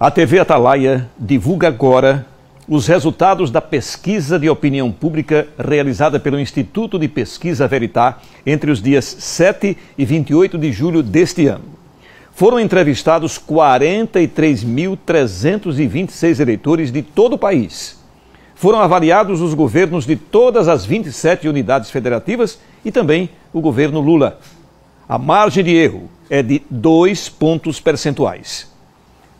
A TV Atalaia divulga agora os resultados da pesquisa de opinião pública realizada pelo Instituto de Pesquisa Veritá entre os dias 7 e 28 de julho deste ano. Foram entrevistados 43.326 eleitores de todo o país. Foram avaliados os governos de todas as 27 unidades federativas e também o governo Lula. A margem de erro é de dois pontos percentuais.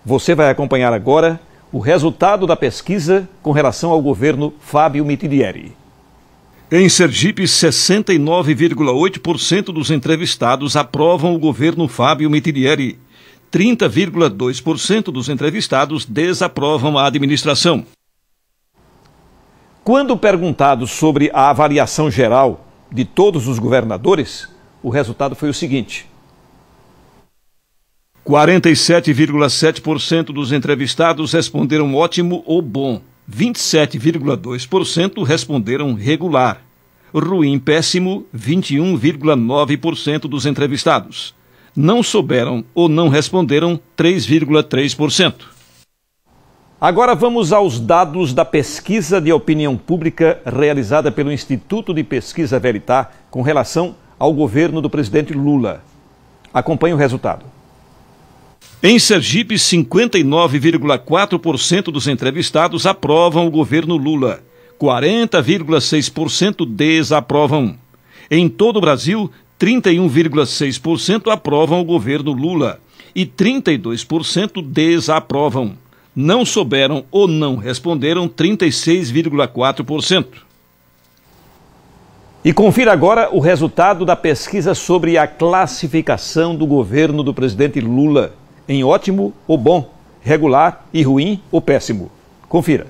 Você vai acompanhar agora o resultado da pesquisa com relação ao governo Fábio Mitidieri. Em Sergipe, 69,8% dos entrevistados aprovam o governo Fábio Mitidieri. 30,2% dos entrevistados desaprovam a administração. Quando perguntado sobre a avaliação geral de todos os governadores, o resultado foi o seguinte: 47,7% dos entrevistados responderam ótimo ou bom. 27,2% responderam regular. Ruim, péssimo, 21,9% dos entrevistados. Não souberam ou não responderam, 3,3%. Agora vamos aos dados da pesquisa de opinião pública realizada pelo Instituto de Pesquisa Veritá com relação ao governo do presidente Lula. Acompanhe o resultado. Em Sergipe, 59,4% dos entrevistados aprovam o governo Lula. 40,6% desaprovam. Em todo o Brasil, 31,6% aprovam o governo Lula e 32% desaprovam. Não souberam ou não responderam 36,4%. E confira agora o resultado da pesquisa sobre a classificação do governo do presidente Lula em ótimo ou bom, regular e ruim ou péssimo. Confira.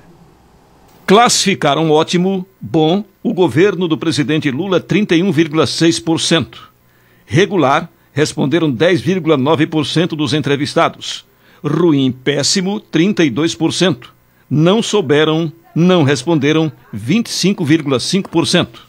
Classificaram ótimo, bom, o governo do presidente Lula 31,6%. Regular, responderam 10,9% dos entrevistados. Ruim, péssimo, 32%. Não souberam, não responderam, 25,5%.